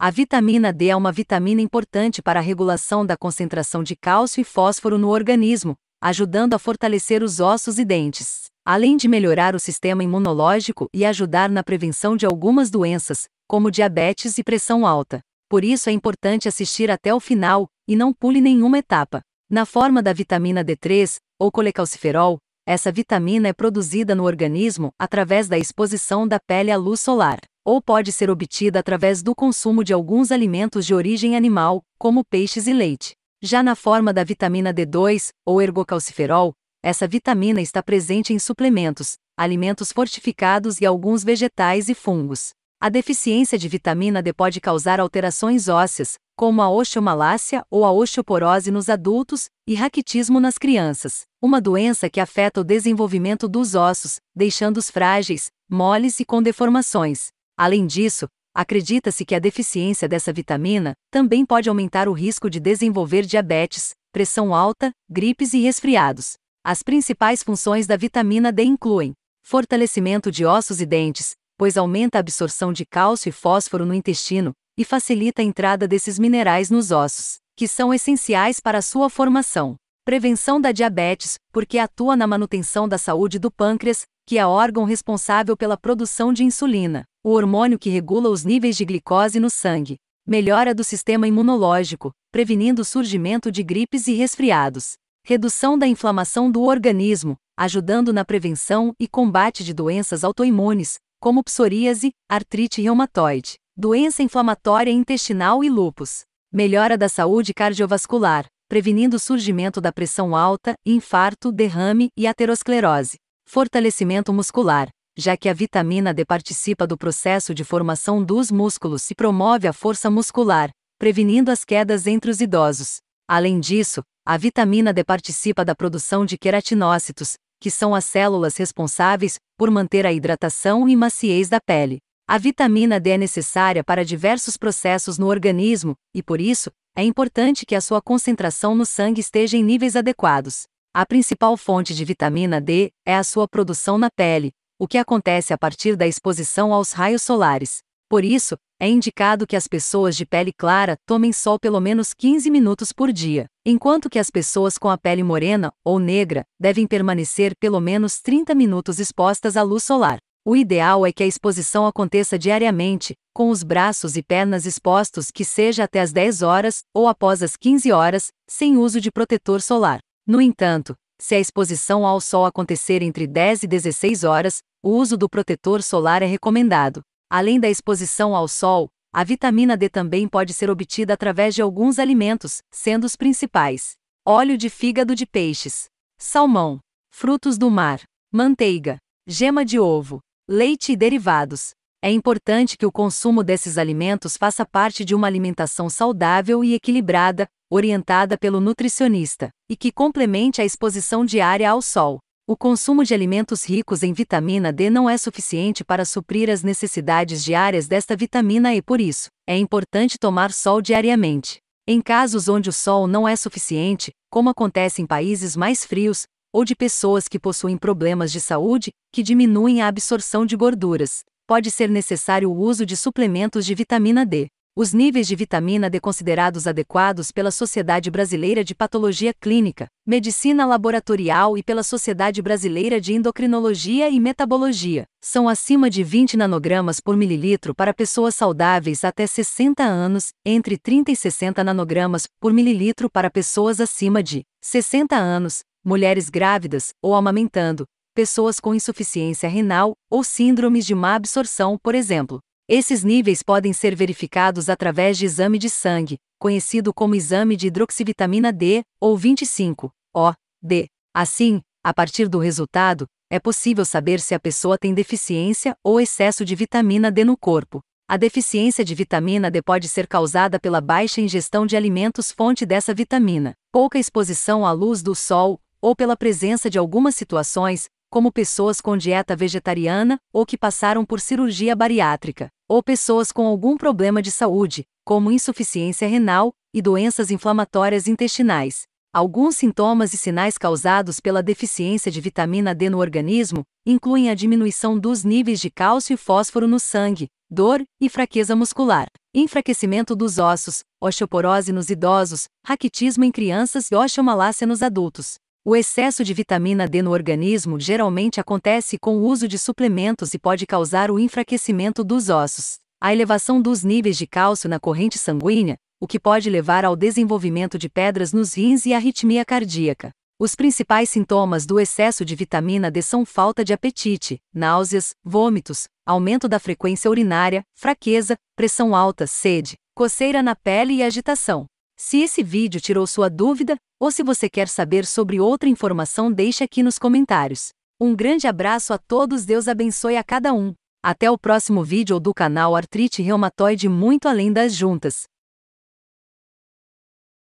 A vitamina D é uma vitamina importante para a regulação da concentração de cálcio e fósforo no organismo, ajudando a fortalecer os ossos e dentes. Além de melhorar o sistema imunológico e ajudar na prevenção de algumas doenças, como diabetes e pressão alta. Por isso é importante assistir até o final e não pule nenhuma etapa. Na forma da vitamina D3, ou colecalciferol, essa vitamina é produzida no organismo através da exposição da pele à luz solar ou pode ser obtida através do consumo de alguns alimentos de origem animal, como peixes e leite. Já na forma da vitamina D2, ou ergocalciferol, essa vitamina está presente em suplementos, alimentos fortificados e alguns vegetais e fungos. A deficiência de vitamina D pode causar alterações ósseas, como a osteomalácia ou a osteoporose nos adultos e raquitismo nas crianças, uma doença que afeta o desenvolvimento dos ossos, deixando-os frágeis, moles e com deformações. Além disso, acredita-se que a deficiência dessa vitamina também pode aumentar o risco de desenvolver diabetes, pressão alta, gripes e resfriados. As principais funções da vitamina D incluem fortalecimento de ossos e dentes, pois aumenta a absorção de cálcio e fósforo no intestino e facilita a entrada desses minerais nos ossos, que são essenciais para a sua formação. Prevenção da diabetes, porque atua na manutenção da saúde do pâncreas, que é órgão responsável pela produção de insulina o hormônio que regula os níveis de glicose no sangue, melhora do sistema imunológico, prevenindo o surgimento de gripes e resfriados, redução da inflamação do organismo, ajudando na prevenção e combate de doenças autoimunes, como psoríase, artrite reumatoide, doença inflamatória intestinal e lupus, melhora da saúde cardiovascular, prevenindo o surgimento da pressão alta, infarto, derrame e aterosclerose, fortalecimento muscular, já que a vitamina D participa do processo de formação dos músculos e promove a força muscular, prevenindo as quedas entre os idosos. Além disso, a vitamina D participa da produção de queratinócitos, que são as células responsáveis por manter a hidratação e maciez da pele. A vitamina D é necessária para diversos processos no organismo e, por isso, é importante que a sua concentração no sangue esteja em níveis adequados. A principal fonte de vitamina D é a sua produção na pele, o que acontece a partir da exposição aos raios solares. Por isso, é indicado que as pessoas de pele clara tomem sol pelo menos 15 minutos por dia, enquanto que as pessoas com a pele morena ou negra devem permanecer pelo menos 30 minutos expostas à luz solar. O ideal é que a exposição aconteça diariamente, com os braços e pernas expostos, que seja até as 10 horas ou após as 15 horas, sem uso de protetor solar. No entanto, se a exposição ao sol acontecer entre 10 e 16 horas, o uso do protetor solar é recomendado. Além da exposição ao sol, a vitamina D também pode ser obtida através de alguns alimentos, sendo os principais: óleo de fígado de peixes, salmão, frutos do mar, manteiga, gema de ovo, leite e derivados. É importante que o consumo desses alimentos faça parte de uma alimentação saudável e equilibrada, orientada pelo nutricionista, e que complemente a exposição diária ao sol. O consumo de alimentos ricos em vitamina D não é suficiente para suprir as necessidades diárias desta vitamina e por isso, é importante tomar sol diariamente. Em casos onde o sol não é suficiente, como acontece em países mais frios, ou de pessoas que possuem problemas de saúde, que diminuem a absorção de gorduras, pode ser necessário o uso de suplementos de vitamina D. Os níveis de vitamina D considerados adequados pela Sociedade Brasileira de Patologia Clínica, Medicina Laboratorial e pela Sociedade Brasileira de Endocrinologia e Metabologia são acima de 20 nanogramas por mililitro para pessoas saudáveis até 60 anos, entre 30 e 60 nanogramas por mililitro para pessoas acima de 60 anos, mulheres grávidas ou amamentando, pessoas com insuficiência renal ou síndromes de má absorção, por exemplo. Esses níveis podem ser verificados através de exame de sangue, conhecido como exame de hidroxivitamina D ou 25-O-D. Assim, a partir do resultado, é possível saber se a pessoa tem deficiência ou excesso de vitamina D no corpo. A deficiência de vitamina D pode ser causada pela baixa ingestão de alimentos fonte dessa vitamina, pouca exposição à luz do sol ou pela presença de algumas situações, como pessoas com dieta vegetariana ou que passaram por cirurgia bariátrica, ou pessoas com algum problema de saúde, como insuficiência renal e doenças inflamatórias intestinais. Alguns sintomas e sinais causados pela deficiência de vitamina D no organismo incluem a diminuição dos níveis de cálcio e fósforo no sangue, dor e fraqueza muscular, enfraquecimento dos ossos, osteoporose nos idosos, raquitismo em crianças e osteomalácia nos adultos. O excesso de vitamina D no organismo geralmente acontece com o uso de suplementos e pode causar o enfraquecimento dos ossos, a elevação dos níveis de cálcio na corrente sanguínea, o que pode levar ao desenvolvimento de pedras nos rins e arritmia cardíaca. Os principais sintomas do excesso de vitamina D são falta de apetite, náuseas, vômitos, aumento da frequência urinária, fraqueza, pressão alta, sede, coceira na pele e agitação. Se esse vídeo tirou sua dúvida, ou se você quer saber sobre outra informação, deixe aqui nos comentários. Um grande abraço a todos, Deus abençoe a cada um. Até o próximo vídeo do canal Artrite Reumatoide Muito Além das Juntas.